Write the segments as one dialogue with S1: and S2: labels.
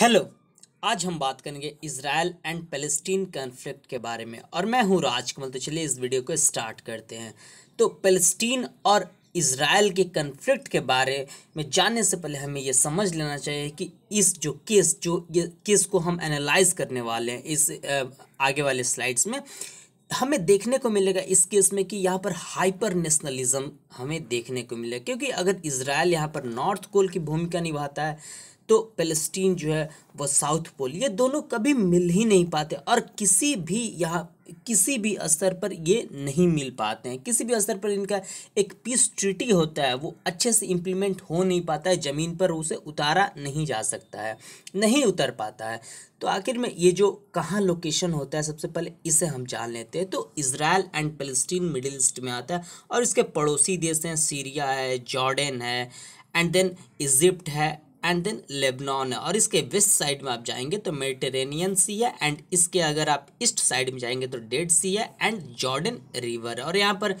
S1: hello आज हम बात करेंगे इसराइल एंड पैलेस्टीन कन्फ्लिक्ट के बारे में और मैं हूँ राजकमल तो चलिए इस वीडियो को स्टार्ट करते हैं तो पैलेस्टीन और इसराइल के कन्फ्लिक्ट के बारे में जानने से पहले हमें यह समझ लेना चाहिए कि इस जो केस जो ये केस को हम एनालाइज करने वाले हैं इस आगे वाले स्लाइड्स में हमें देखने को मिलेगा इस केस में कि यहाँ पर हाइपर नेशनलिज्म हमें देखने को मिलेगा क्योंकि अगर इसराइल यहाँ पर नॉर्थ कोल की भूमिका निभाता है तो पेलस्टीन जो है वो साउथ पोल ये दोनों कभी मिल ही नहीं पाते और किसी भी यहाँ किसी भी स्तर पर ये नहीं मिल पाते हैं किसी भी स्तर पर इनका एक पीस ट्रिटी होता है वो अच्छे से इम्प्लीमेंट हो नहीं पाता है ज़मीन पर उसे उतारा नहीं जा सकता है नहीं उतर पाता है तो आखिर में ये जो कहाँ लोकेशन होता है सबसे पहले इसे हम जान लेते हैं तो इसराइल एंड फलस्तीन मिडिल ईस्ट में आता है और इसके पड़ोसी देश हैं सीरिया है जॉर्डन है एंड देन इजिप्ट है एंड देन लेबनान है और इसके वेस्ट साइड में आप जाएंगे तो मेडिटेरेनियन सी है एंड इसके अगर आप ईस्ट साइड में जाएंगे तो डेड सी है एंड जॉर्डन रिवर है और यहाँ पर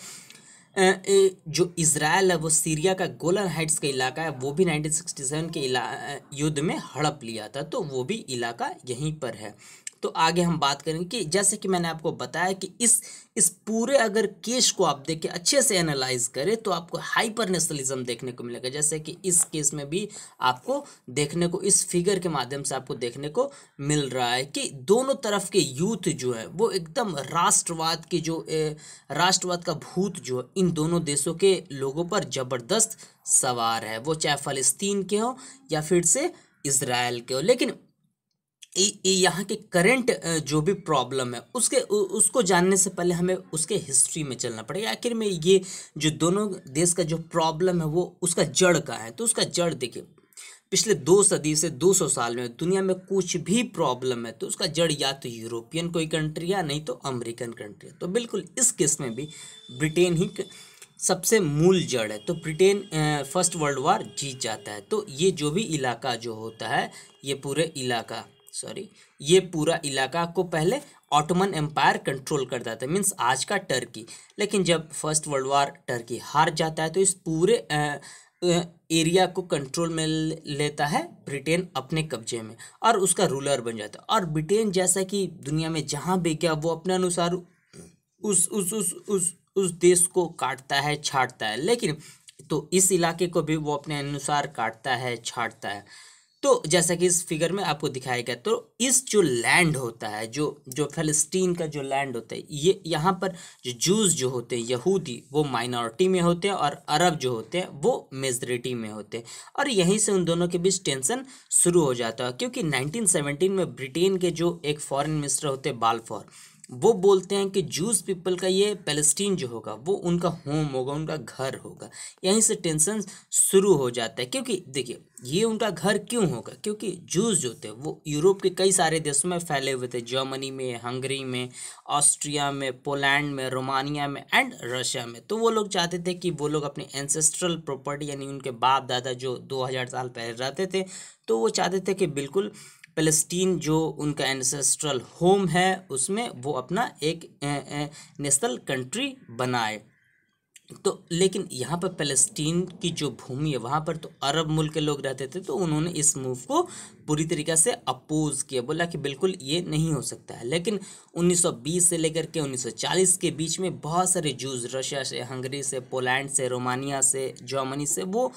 S1: जो इसराइल है वो सीरिया का गोलन हाइट्स का इलाका है वो भी 1967 के युद्ध में हड़प लिया था तो वो भी इलाका यहीं पर है तो आगे हम बात करेंगे कि जैसे कि मैंने आपको बताया कि इस इस पूरे अगर केस को आप देखें अच्छे से एनालाइज करें तो आपको हाइपर नेशनलिज्म देखने को मिलेगा जैसे कि इस केस में भी आपको देखने को इस फिगर के माध्यम से आपको देखने को मिल रहा है कि दोनों तरफ के यूथ जो है वो एकदम राष्ट्रवाद की जो राष्ट्रवाद का भूत जो है इन दोनों देशों के लोगों पर ज़बरदस्त सवार है वो चाहे फ़लस्तीन के हों या फिर से इसराइल के हो लेकिन यहाँ के करंट जो भी प्रॉब्लम है उसके उसको जानने से पहले हमें उसके हिस्ट्री में चलना पड़ेगा आखिर में ये जो दोनों देश का जो प्रॉब्लम है वो उसका जड़ का है तो उसका जड़ देखिए पिछले दो सदी से दो सौ साल में दुनिया में कुछ भी प्रॉब्लम है तो उसका जड़ या तो यूरोपियन कोई कंट्री या नहीं तो अमेरिकन कंट्री तो बिल्कुल इस केस में भी ब्रिटेन ही सबसे मूल जड़ है तो ब्रिटेन फर्स्ट वर्ल्ड वार जीत जाता है तो ये जो भी इलाका जो होता है ये पूरे इलाका सॉरी ये पूरा इलाका को पहले ऑटोमन एम्पायर कंट्रोल करता था मीन्स आज का टर्की लेकिन जब फर्स्ट वर्ल्ड वार टर्की हार जाता है तो इस पूरे आ, एरिया को कंट्रोल में लेता है ब्रिटेन अपने कब्जे में और उसका रूलर बन जाता है और ब्रिटेन जैसा कि दुनिया में जहाँ भी गया वो अपने अनुसार उस उस उस उस उस देश को काटता है छाटता है लेकिन तो इस इलाके को भी वो अपने अनुसार काटता है छाटता है तो जैसा कि इस फिगर में आपको दिखाया गया तो इस जो लैंड होता है जो जो फलस्तीन का जो लैंड होता है ये यहाँ पर जो जूस जो होते हैं यहूदी वो माइनॉरिटी में होते हैं और अरब जो होते हैं वो मेजरिटी में होते हैं और यहीं से उन दोनों के बीच टेंशन शुरू हो जाता है क्योंकि 1917 में ब्रिटेन के जो एक फॉरेन मिनिस्टर होते हैं बालफॉर वो बोलते हैं कि जूस पीपल का ये पेलस्टीन जो होगा वो उनका होम होगा उनका घर होगा यहीं से टेंशन शुरू हो जाता है क्योंकि देखिए ये उनका घर क्यों होगा क्योंकि जूस जो थे वो यूरोप के कई सारे देशों में फैले हुए थे जर्मनी में हंगरी में ऑस्ट्रिया में पोलैंड में रोमानिया में एंड रशिया में तो वो लोग चाहते थे कि वो लोग अपने एंसेस्ट्रल प्रॉपर्टी यानी उनके बाप दादा जो दो साल पहले रहते थे तो वो चाहते थे कि बिल्कुल फ़लस्तीन जो उनका एनसेस्ट्रल होम है उसमें वो अपना एक नेशनल कंट्री बनाए तो लेकिन यहाँ पर फ़लस्तीन की जो भूमि है वहाँ पर तो अरब मुल्क के लोग रहते थे तो उन्होंने इस मूव को पूरी तरीक़े से अपोज़ किया बोला कि बिल्कुल ये नहीं हो सकता है लेकिन 1920 से लेकर के 1940 के बीच में बहुत सारे जूज रशिया से हंगरी से पोलैंड से रोमानिया से जर्मनी से वो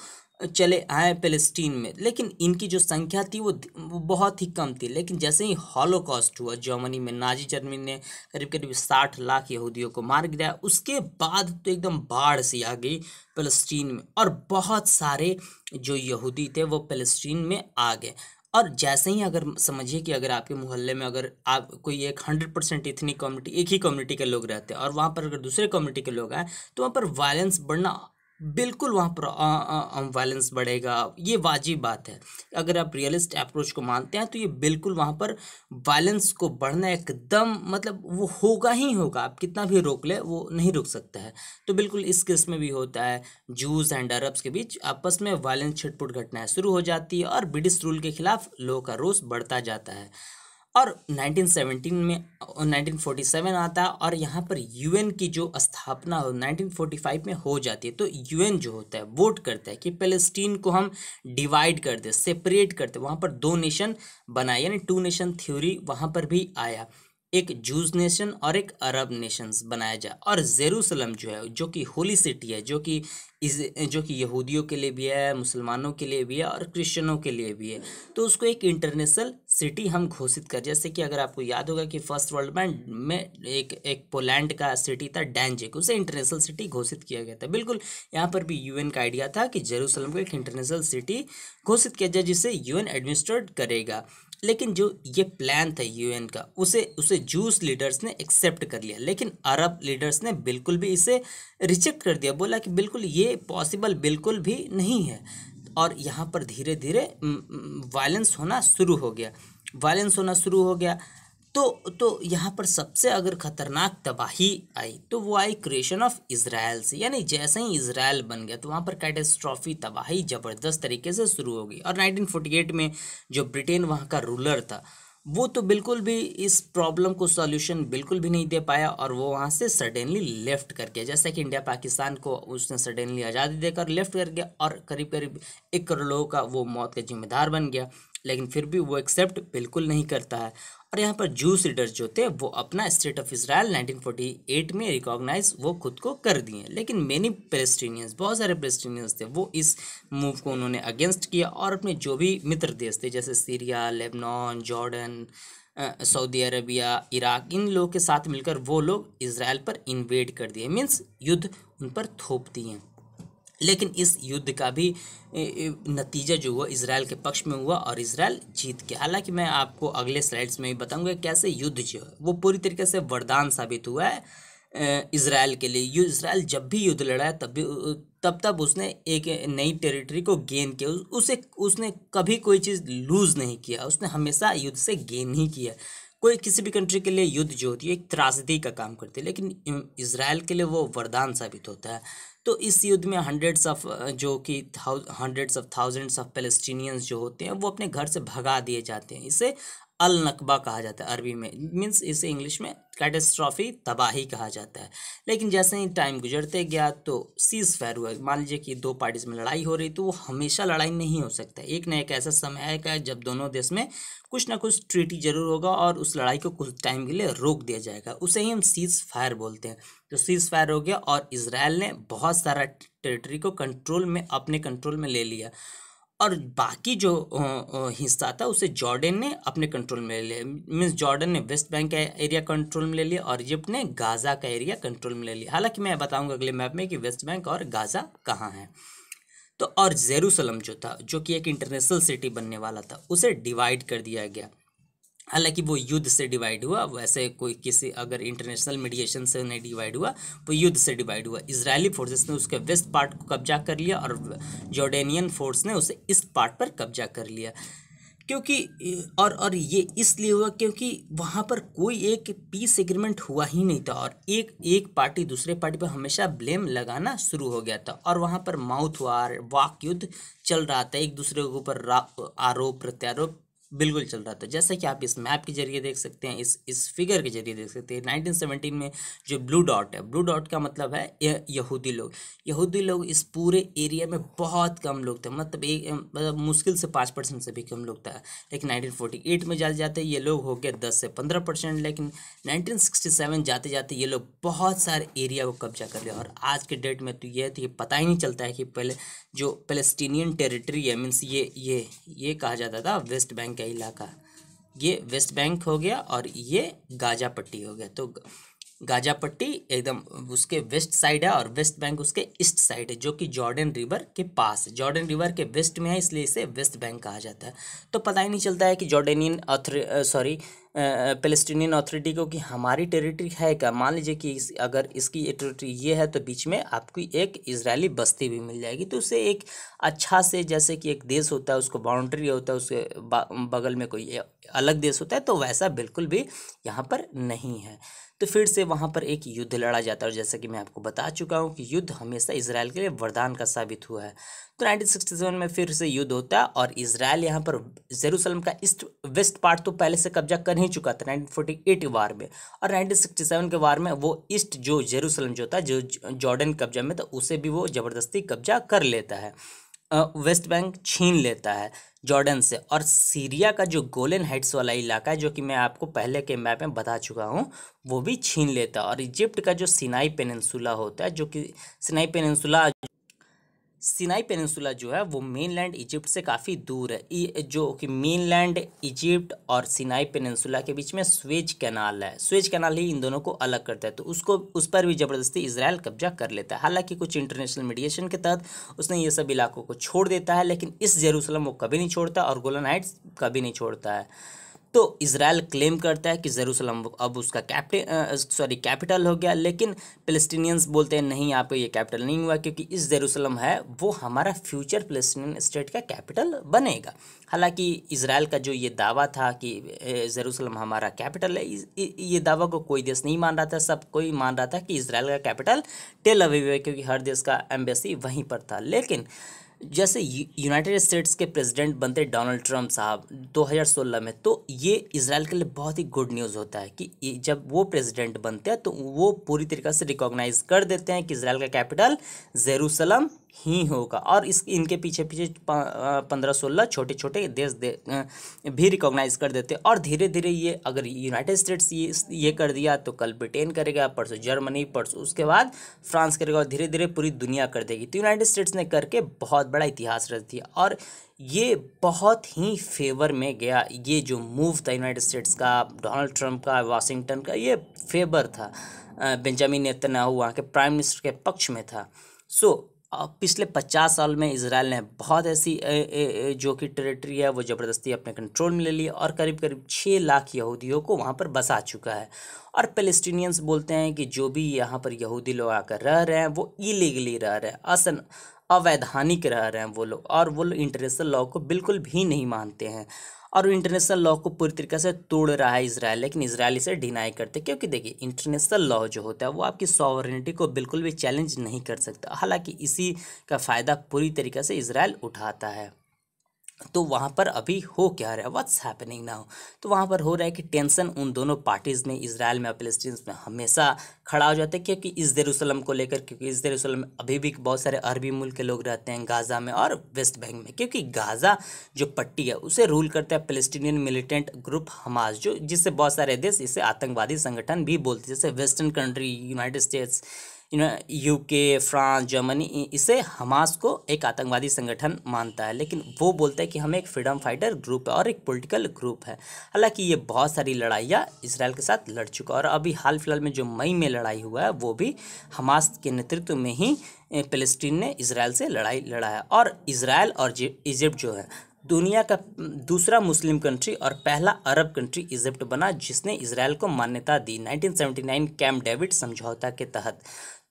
S1: चले आए पेलेस्टीन में लेकिन इनकी जो संख्या थी वो, वो बहुत ही कम थी लेकिन जैसे ही हॉलोकॉस्ट हुआ जर्मनी में नाजी जर्मनी ने करीब करीब साठ लाख यहूदियों को मार गिराया उसके बाद तो एकदम बाढ़ सी आ गई पेलेस्टीन में और बहुत सारे जो यहूदी थे वो पेलेस्टीन में आ गए और जैसे ही अगर समझिए कि अगर आपके मोहल्ले में अगर आप कोई एक हंड्रेड परसेंट इतनी कम्युनिटी एक ही कम्युनिटी के लोग रहते हैं और वहाँ पर अगर दूसरे कम्युनिटी के लोग आए तो वहाँ पर वायलेंस बढ़ना बिल्कुल वहाँ पर वायलेंस बढ़ेगा ये वाजिब बात है अगर आप रियलिस्ट अप्रोच को मानते हैं तो ये बिल्कुल वहाँ पर वायलेंस को बढ़ना एकदम मतलब वो होगा ही होगा आप कितना भी रोक ले वो नहीं रुक सकता है तो बिल्कुल इस केस में भी होता है जूस एंड अरब्स के बीच आपस में वायलेंस छिटपुट घटनाएँ शुरू हो जाती है और ब्रिटिश रूल के खिलाफ लोगों का रोष बढ़ता जाता है और 1917 में 1947 आता है और यहाँ पर यूएन की जो स्थापना हो 1945 में हो जाती है तो यूएन जो होता है वोट करता है कि पैलेस्टीन को हम डिवाइड कर दें सेपरेट करते वहाँ पर दो नेशन बनाए यानी टू नेशन थ्योरी वहाँ पर भी आया एक जूज नेशन और एक अरब नेशंस बनाया जाए और जेरूसलम जो है जो कि होली सिटी है जो कि इस जो कि यहूदियों के लिए भी है मुसलमानों के लिए भी है और क्रिश्चियनों के लिए भी है तो उसको एक इंटरनेशनल सिटी हम घोषित कर जैसे कि अगर आपको याद होगा कि फर्स्ट वर्ल्ड में में एक एक पोलैंड का सिटी था डैनजेक उसे इंटरनेशनल सिटी घोषित किया गया था बिल्कुल यहाँ पर भी यू का आइडिया था कि जेरूसलम को एक इंटरनेशनल सिटी घोषित किया जाए जिसे यू एडमिनिस्ट्रेट करेगा लेकिन जो ये प्लान था यूएन का उसे उसे जूस लीडर्स ने एक्सेप्ट कर लिया लेकिन अरब लीडर्स ने बिल्कुल भी इसे रिजेक्ट कर दिया बोला कि बिल्कुल ये पॉसिबल बिल्कुल भी नहीं है और यहाँ पर धीरे धीरे वायलेंस होना शुरू हो गया वायलेंस होना शुरू हो गया तो तो यहाँ पर सबसे अगर ख़तरनाक तबाही आई तो वो आई क्रिएशन ऑफ इसराइल से यानी जैसे ही इसराइल बन गया तो वहाँ पर कैटेस्ट्रॉफी तबाही ज़बरदस्त तरीके से शुरू हो गई और 1948 में जो ब्रिटेन वहाँ का रूलर था वो तो बिल्कुल भी इस प्रॉब्लम को सॉल्यूशन बिल्कुल भी नहीं दे पाया और वो वहाँ से सडनली लेफ़्ट कर गया जैसे कि इंडिया पाकिस्तान को उसने सडनली आज़ादी देकर लेफ़्ट कर गया और करीब करीब एक करोड़ लोगों का वो मौत का जिम्मेदार बन गया लेकिन फिर भी वो एक्सेप्ट बिल्कुल नहीं करता है और यहाँ पर जूस रीडर्स जो थे वो अपना स्टेट ऑफ इसराइल 1948 में रिकॉग्नाइज वो खुद को कर दिए लेकिन मेनी पेलेस्टीनियंस बहुत सारे पेलेस्टीनियंस थे वो इस मूव को उन्होंने अगेंस्ट किया और अपने जो भी मित्र देश थे जैसे Syria Lebanon Jordan Saudi Arabia Iraq इन लोगों के साथ मिलकर वो लोग इसराइल पर इन्वेड कर दिए मीन्स युद्ध उन पर थोप दिए लेकिन इस युद्ध का भी नतीजा जो हुआ इसराइल के पक्ष में हुआ और इसराइल जीत गया हालांकि मैं आपको अगले स्लाइड्स में भी बताऊंगा कैसे युद्ध जो है वो पूरी तरीके से वरदान साबित हुआ है इसराइल के लिए युद्ध इसराइल जब भी युद्ध लड़ा है तब भी तब तब उसने एक नई टेरिटरी को गेन किया उसे उसने कभी कोई चीज़ लूज़ नहीं किया उसने हमेशा युद्ध से गेन ही किया कोई किसी भी कंट्री के लिए युद्ध जो होती है एक त्रासदी का काम करती है लेकिन इसराइल के लिए वो वरदान साबित होता है तो इस युद्ध में हंड्रेड्स ऑफ जो कि hundreds of thousands of Palestinians जो होते हैं वो अपने घर से भगा दिए जाते हैं इसे अल नकबा कहा जाता है अरबी में मीन्स इसे इंग्लिश में कैटेस्ट्रॉफी तबाही कहा जाता है लेकिन जैसे ही टाइम गुजरते गया तो सीज फायर हुआ मान लीजिए कि दो पार्टीज़ में लड़ाई हो रही तो वो हमेशा लड़ाई नहीं हो सकता एक ना एक ऐसा समय आएगा जब दोनों देश में कुछ ना कुछ ट्रीटी जरूर होगा और उस लड़ाई को कुछ टाइम के लिए रोक दिया जाएगा उसे ही हम सीज फायर बोलते हैं तो सीज फायर हो गया और इसराइल ने बहुत सारा टेरिटरी को कंट्रोल में अपने कंट्रोल में ले लिया और बाकी जो हिस्सा था उसे जॉर्डन ने अपने कंट्रोल में ले लिया मीन्स जॉर्डन ने वेस्ट बैंक का एरिया कंट्रोल में ले लिया और इजिप्ट ने गाज़ा का एरिया कंट्रोल में ले लिया हालांकि मैं बताऊंगा अगले मैप में कि वेस्ट बैंक और गाज़ा कहाँ है तो और जेरूसलम जो था जो कि एक इंटरनेशनल सिटी बनने वाला था उसे डिवाइड कर दिया गया हालांकि वो युद्ध से डिवाइड हुआ वैसे कोई किसी अगर इंटरनेशनल मीडिएशन से नहीं डिवाइड हुआ वो युद्ध से डिवाइड हुआ इजरायली फोर्सेस ने उसके वेस्ट पार्ट को कब्जा कर लिया और जॉर्डेनियन फोर्स ने उसे ईस्ट पार्ट पर कब्जा कर लिया क्योंकि और और ये इसलिए हुआ क्योंकि वहाँ पर कोई एक पीस एग्रीमेंट हुआ ही नहीं था और एक एक पार्टी दूसरे पार्टी पर हमेशा ब्लेम लगाना शुरू हो गया था और वहाँ पर माउथ वार वाक युद्ध चल रहा था एक दूसरे के ऊपर आरोप प्रत्यारोप बिल्कुल चल रहा था जैसे कि आप इस मैप के जरिए देख सकते हैं इस इस फिगर के जरिए देख सकते हैं 1917 में जो ब्लू डॉट है ब्लू डॉट का मतलब है यहूदी लोग यहूदी लोग इस पूरे एरिया में बहुत कम लोग थे मतलब एक मतलब मुश्किल से पाँच परसेंट से भी कम लोग था लेकिन नाइनटीन में जाते जाते ये लोग हो गए दस से पंद्रह परसेंट लेकिन नाइनटीन जाते जाते ये लोग बहुत सारे एरिया को कब्जा कर लिया और आज के डेट में तो ये तो ये पता ही नहीं चलता है कि पहले जो पेलेस्टीनियन टेरिटरी है मीन्स ये ये ये कहा जाता था वेस्ट बैंक का इलाका ये वेस्ट बैंक हो गया और ये गाजा पट्टी हो गया तो गाजा पट्टी एकदम उसके वेस्ट साइड है और वेस्ट बैंक उसके ईस्ट साइड है जो कि जॉर्डन रिवर के पास जॉर्डन रिवर के वेस्ट में है इसलिए इसे वेस्ट बैंक कहा जाता है तो पता ही नहीं चलता है कि Jordanian other sorry Palestinian authority को कि हमारी टेरिटरी है क्या मान लीजिए कि इस, अगर इसकी टेरिटरी ये है तो बीच में आपको एक इसराइली बस्ती भी मिल जाएगी तो उसे एक अच्छा से जैसे कि एक देश होता है उसको बाउंड्री होता है उसके बगल में कोई अलग देश होता है तो वैसा बिल्कुल भी यहाँ पर नहीं है तो फिर से वहाँ पर एक युद्ध लड़ा जाता है और जैसा कि मैं आपको बता चुका हूँ कि युद्ध हमेशा इसराइल के लिए वरदान का साबित हुआ है तो 1967 में फिर से युद्ध होता है और इसराइल यहाँ पर जेरूसलम का ईस्ट वेस्ट पार्ट तो पहले से कब्जा कर ही चुका था 1948 वार में और 1967 के वार में वो ईस्ट जो जेरूसलम जो था जो जॉर्डन कब्जा में था उसे भी वो ज़बरदस्ती कब्जा कर लेता है वेस्ट बैंक छीन लेता है जॉर्डन से और सीरिया का जो गोलन हाइट्स वाला इलाका है जो कि मैं आपको पहले के मैप में बता चुका हूँ वो भी छीन लेता है और इजिप्ट का जो सिनाई पेनसुला होता है जो कि सिनाई पेनसुला सिनाई पेनसुला जो है वो मेनलैंड इजिप्ट से काफ़ी दूर है जो कि मेनलैंड इजिप्ट और सिनाई पेनसुला के बीच में स्वेज कैनाल है स्वेज कैनाल ही इन दोनों को अलग करता है तो उसको उस पर भी ज़बरदस्ती इसराइल कब्जा कर लेता है हालांकि कुछ इंटरनेशनल मीडिएशन के तहत उसने ये सब इलाकों को छोड़ देता है लेकिन इस जेरूसलम वो कभी नहीं छोड़ता और गोलनाइट्स कभी नहीं छोड़ता है तो इसराइल क्लेम करता है कि जेरूसलम अब उसका कैप्ट सॉरी कैपिटल हो गया लेकिन पेलेस्टीनियंस बोलते हैं नहीं आपको ये कैपिटल नहीं हुआ क्योंकि इस जेरूसलम है वो हमारा फ्यूचर पेलेस्टीनियन स्टेट का कैपिटल बनेगा हालांकि इसराइल का जो ये दावा था कि जेरूसलम हमारा कैपिटल है ये दावा को कोई देश नहीं मान रहा था सब कोई मान रहा था कि इसराइल का कैपिटल टेल अवे है क्योंकि हर देश का एम्बेसी वहीं पर था लेकिन जैसे यूनाइटेड स्टेट्स के प्रेसिडेंट बनते डोनाल्ड ट्रंप साहब 2016 में तो ये इसराइल के लिए बहुत ही गुड न्यूज़ होता है कि जब वो प्रेसिडेंट बनते हैं तो वो पूरी तरीके से रिकॉग्नाइज कर देते हैं कि इसराइल का कैपिटल जेरूसलम ही होगा और इस इनके पीछे पीछे पंद्रह सोलह छोटे छोटे देश दे, भी रिकॉग्नाइज कर देते और धीरे धीरे ये अगर यूनाइटेड स्टेट्स ये ये कर दिया तो कल ब्रिटेन करेगा परसों जर्मनी परसों उसके बाद फ्रांस करेगा और धीरे धीरे पूरी दुनिया कर देगी तो यूनाइटेड स्टेट्स ने करके बहुत बड़ा इतिहास रच दिया और ये बहुत ही फेवर में गया ये जो मूव था यूनाइटेड स्टेट्स का डोनाल्ड ट्रंप का वाशिंगटन का ये फेवर था बेंजामिन नेतन्याहू वहाँ के प्राइम मिनिस्टर के पक्ष में था सो so, पिछले पचास साल में इसराइल ने बहुत ऐसी ए, ए, ए, जो कि टेरिटरी है वो ज़बरदस्ती अपने कंट्रोल में ले ली और करीब करीब छः लाख यहूदियों को वहाँ पर बसा चुका है और पेलेस्टिनियंस बोलते हैं कि जो भी यहाँ पर यहूदी लोग आकर रह रहे हैं वो इलीगली रह रहे हैं असन अवैधानिक रह रहे हैं वो लोग और वो लोग इंटरनेशनल लॉ को बिल्कुल भी नहीं मानते हैं और इंटरनेशनल लॉ को पूरी तरीके से तोड़ रहा है इसराइल लेकिन इसराइल इसे डिनाई करते क्योंकि देखिए इंटरनेशनल लॉ जो होता है वो आपकी सॉवरनिटी को बिल्कुल भी चैलेंज नहीं कर सकता हालांकि इसी का फ़ायदा पूरी तरीके से इसराइल उठाता है तो वहाँ पर अभी हो क्या रहा है व्हाट्स हैपनिंग ना हो तो वहाँ पर हो रहा है कि टेंशन उन दोनों पार्टीज़ में इसराइल में और फलस्तीन में हमेशा खड़ा हो जाता है क्योंकि इस जेरूसलम को लेकर क्योंकि इस जेरूसलम में अभी भी बहुत सारे अरबी मुल्क के लोग रहते हैं गाज़ा में और वेस्ट बैंक में क्योंकि गाज़ा जो पट्टी है उसे रूल करता है फिलस्टीनियन मिलिटेंट ग्रुप हमास जो जिससे बहुत सारे देश इसे आतंकवादी संगठन भी बोलते हैं जैसे western country United States UK France Germany इसे हमास को एक आतंकवादी संगठन मानता है लेकिन वो बोलता है कि हम एक फ्रीडम फाइटर ग्रुप है और एक पॉलिटिकल ग्रुप है हालांकि ये बहुत सारी लड़ाइयाँ इसराइल के साथ लड़ चुका और अभी हाल फिलहाल में जो मई में लड़ाई हुआ है वो भी हमास के नेतृत्व में ही पेलेस्टीन ने इसराइल से लड़ाई लड़ा है और इसराइल और इजिप्ट जो है दुनिया का दूसरा मुस्लिम कंट्री और पहला अरब कंट्री इजिप्ट बना जिसने इसराइल को मान्यता दी 1979 कैम्प डेविड समझौता के तहत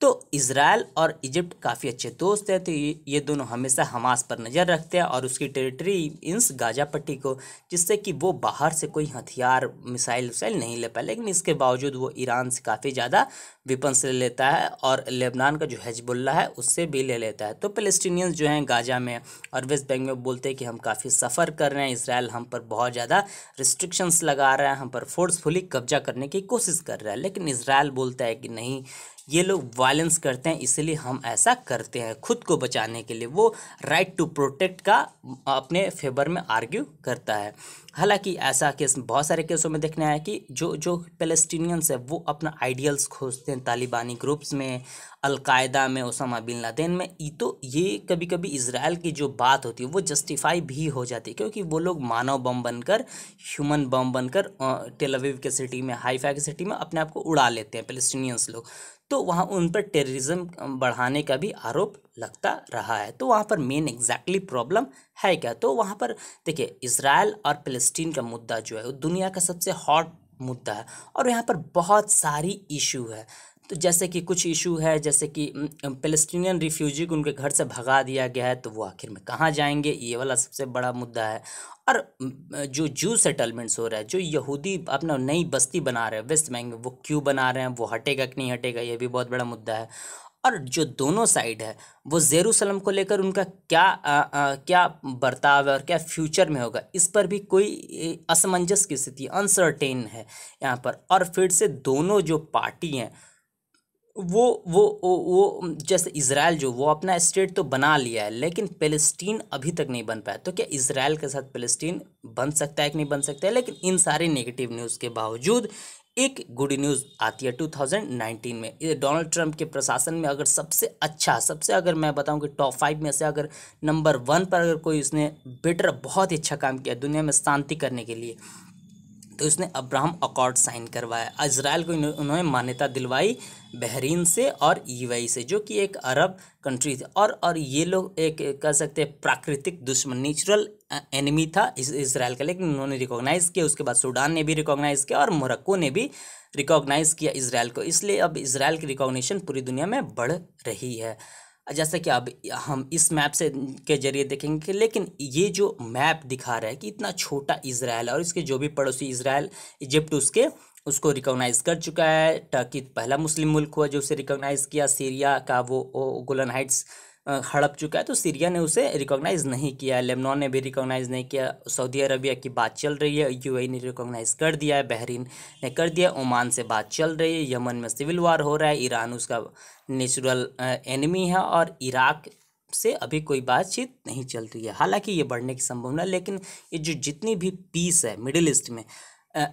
S1: तो इसराइल और इजिप्ट काफ़ी अच्छे दोस्त हैं तो ये दोनों हमेशा हमास पर नज़र रखते हैं और उसकी टेरिटरी इंस गाजा पट्टी को जिससे कि वो बाहर से कोई हथियार मिसाइल वसाइल नहीं ले पाए लेकिन इसके बावजूद वो ईरान से काफ़ी ज़्यादा विपन्स ले लेता है और लेबनान का जो हजबुल्ला है उससे भी ले लेता है तो फलस्टीनियंस जो हैं गाजा में और वेस्ट बैंक में बोलते हैं कि हम काफ़ी सफ़र कर रहे हैं इसराइल हम पर बहुत ज़्यादा रिस्ट्रिक्शंस लगा रहा है हम पर फोर्सफुली कब्जा करने की कोशिश कर रहा है लेकिन इसराइल बोलता है कि नहीं ये लोग वायलेंस करते हैं इसलिए हम ऐसा करते हैं खुद को बचाने के लिए वो राइट टू प्रोटेक्ट का अपने फेवर में आर्ग्यू करता है हालांकि ऐसा केस बहुत सारे केसों में देखने आया कि जो जो पेलेस्टीनियंस है वो अपना आइडियल्स खोजते हैं तालिबानी ग्रुप्स में अलकायदा में उसामा बिन लादेन में ये तो ये कभी कभी इसराइल की जो बात होती है वो जस्टिफाई भी हो जाती है क्योंकि वो लोग मानव बम बनकर ह्यूमन बम बनकर टेलविव के सिटी में हाईफाई के सिटी में अपने आप को उड़ा लेते हैं पेलेस्टीनियंस लोग तो वहाँ उन पर टेररिज्म बढ़ाने का भी आरोप लगता रहा है तो वहाँ पर मेन एग्जैक्टली प्रॉब्लम है क्या तो वहाँ पर देखिए इसराइल और फलस्तीन का मुद्दा जो है वो दुनिया का सबसे हॉट मुद्दा है और यहाँ पर बहुत सारी इशू है तो जैसे कि कुछ इशू है जैसे कि पेलस्टीनियन रिफ्यूजी को उनके घर से भगा दिया गया है तो वो आखिर में कहाँ जाएंगे ये वाला सबसे बड़ा मुद्दा है और जो जू सेटलमेंट्स हो रहा है जो यहूदी अपना नई बस्ती बना रहे हैं वेस्ट बैंक वो क्यों बना रहे हैं वो हटेगा कि नहीं हटेगा ये भी बहुत बड़ा मुद्दा है और जो दोनों साइड है वो जेरूसलम को लेकर उनका क्या आ, आ, क्या बर्ताव है और क्या फ्यूचर में होगा इस पर भी कोई असमंजस की स्थिति अनसर्टेन है यहाँ पर और फिर से दोनों जो पार्टी हैं वो वो वो, वो जैसे इसराइल जो वो अपना स्टेट तो बना लिया है लेकिन पेलेस्टीन अभी तक नहीं बन पाया तो क्या इसराइल के साथ पेलस्टीन बन सकता है कि नहीं बन सकता है लेकिन इन सारे नेगेटिव न्यूज़ के बावजूद एक गुड न्यूज़ आती है 2019 में डोनाल्ड ट्रंप के प्रशासन में अगर सबसे अच्छा सबसे अगर मैं बताऊं कि टॉप फाइव में से अगर नंबर वन पर अगर कोई उसने बेटर बहुत ही अच्छा काम किया दुनिया में शांति करने के लिए तो इसने अब्राहम अकॉर्ड साइन करवाया इसराइल को उन्होंने मान्यता दिलवाई बहरीन से और यूएई से जो कि एक अरब कंट्री थी और और ये लोग एक कह सकते हैं प्राकृतिक दुश्मन नेचुरल एनिमी था इस इसराइल का लेकिन उन्होंने रिकॉग्नाइज़ किया उसके बाद सूडान ने भी रिकॉग्नाइज़ किया और मोरक्को ने भी रिकॉग्नाइज़ किया इसराइल को इसलिए अब इसराइल की रिकॉग्निशन पूरी दुनिया में बढ़ रही है जैसे कि अब हम इस मैप से के जरिए देखेंगे लेकिन ये जो मैप दिखा रहा है कि इतना छोटा इसराइल और इसके जो भी पड़ोसी इसराइल इजिप्ट उसके उसको रिकॉग्नाइज़ कर चुका है टर्की पहला मुस्लिम मुल्क हुआ जो उसे रिकॉग्नाइज़ किया सीरिया का वो, वो गोलन हाइट्स हड़प चुका है तो सीरिया ने उसे रिकॉग्नाइज़ नहीं किया है लेबनान ने भी रिकॉग्नाइज़ नहीं किया सऊदी अरबिया की बात चल रही है यूएई e ने रिकॉग्नाइज़ कर दिया है बहरीन ने कर दिया ओमान से बात चल रही है यमन में सिविल वार हो रहा है ईरान उसका नेचुरल एनिमी है और इराक से अभी कोई बातचीत नहीं चल रही है हालांकि ये बढ़ने की संभावना है लेकिन ये जो जितनी भी पीस है मिडिल ईस्ट में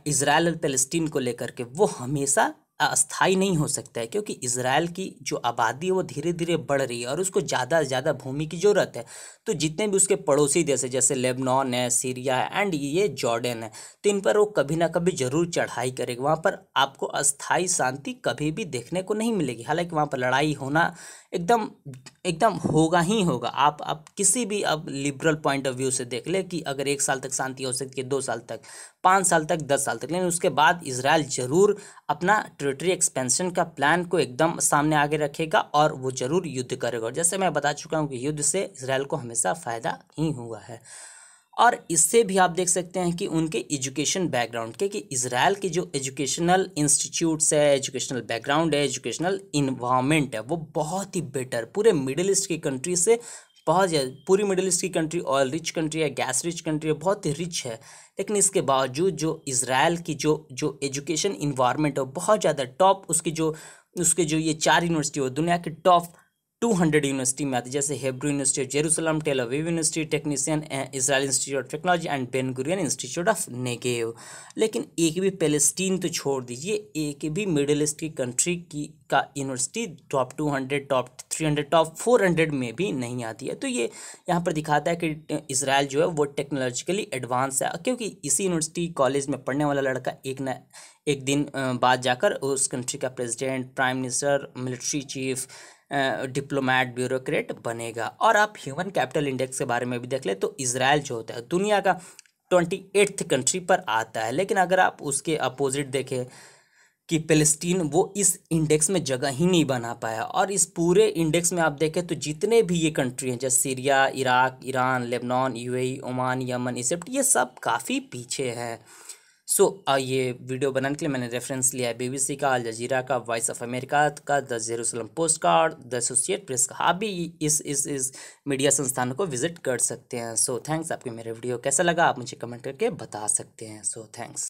S1: इसराइल और फेलस्टीन को लेकर के वो हमेशा अस्थाई नहीं हो सकता है क्योंकि इसराइल की जो आबादी है वो धीरे धीरे बढ़ रही है और उसको ज़्यादा से ज़्यादा भूमि की ज़रूरत है तो जितने भी उसके पड़ोसी देश है जैसे लेबनॉन है सीरिया है एंड ये जॉर्डन है तो इन पर वो कभी ना कभी ज़रूर चढ़ाई करेगा वहाँ पर आपको अस्थाई शांति कभी भी देखने को नहीं मिलेगी हालांकि वहाँ पर लड़ाई होना एकदम एकदम होगा ही होगा आप आप किसी भी अब लिबरल पॉइंट ऑफ व्यू से देख ले कि अगर एक साल तक शांति हो सकती है दो साल तक पाँच साल तक दस साल तक लेकिन उसके बाद इसराइल ज़रूर अपना टेरिटरी एक्सपेंशन का प्लान को एकदम सामने आगे रखेगा और वो ज़रूर युद्ध करेगा और जैसे मैं बता चुका हूँ कि युद्ध से इसराइल को हमेशा फ़ायदा ही हुआ है और इससे भी आप देख सकते हैं कि उनके एजुकेशन बैकग्राउंड के कि इसराइल की जो एजुकेशनल इंस्टीट्यूट्स है एजुकेशनल बैकग्राउंड है एजुकेशनल इन्वामेंट है वो बहुत ही बेटर पूरे मिडिल ईस्ट की कंट्री से बहुत पूरी मिडिल ईस्ट की कंट्री ऑयल रिच कंट्री है गैस रिच कंट्री है बहुत ही रिच है लेकिन इसके बावजूद जो इसराइल की जो जो एजुकेशन इन्वायरमेंट है बहुत ज़्यादा टॉप उसकी जो उसके जो ये चार यूनिवर्सिटी हो दुनिया के टॉप 200 यूनिवर्सिटी में आती है जैसे Hebrew University of Jerusalem Tel Aviv University technician Israel Institute of Technology and Ben Gurion Institute of Negev लेकिन एक भी पेलेस्टीन तो छोड़ दीजिए एक भी मिडिल ईस्ट की कंट्री की का university top two hundred top three hundred top four hundred में भी नहीं आती है तो ये यहाँ पर दिखाता है कि इसराइल जो है वो टेक्नोलॉजिकली एडवांस है क्योंकि इसी यूनिवर्सिटी कॉलेज में पढ़ने वाला लड़का एक न एक दिन बाद जाकर उस कंट्री का president prime minister military chief diplomat bureaucrat बनेगा और आप ह्यूमन कैपिटल इंडेक्स के बारे में भी देख ले तो इसराइल जो होता है दुनिया का ट्वेंटी एट्थ कंट्री पर आता है लेकिन अगर आप उसके अपोजिट देखें कि फलस्तीन वो इस इंडेक्स में जगह ही नहीं बना पाया और इस पूरे इंडेक्स में आप देखें तो जितने भी ये कंट्री हैं जैसे Syria Iraq Iran Lebanon UAE Oman Yemen Egypt ये सब काफ़ी पीछे हैं सो so, ये वीडियो बनाने के लिए मैंने रेफरेंस लिया है बीबीसी का अल जजीरा का वॉइस ऑफ अमेरिका का द जेरूसलम पोस्ट का और द एसोसिएट प्रेस का आप भी इस इस इस मीडिया संस्थानों को विजिट कर सकते हैं सो so, थैंक्स आपको मेरा वीडियो कैसा लगा आप मुझे कमेंट करके बता सकते हैं सो so, थैंक्स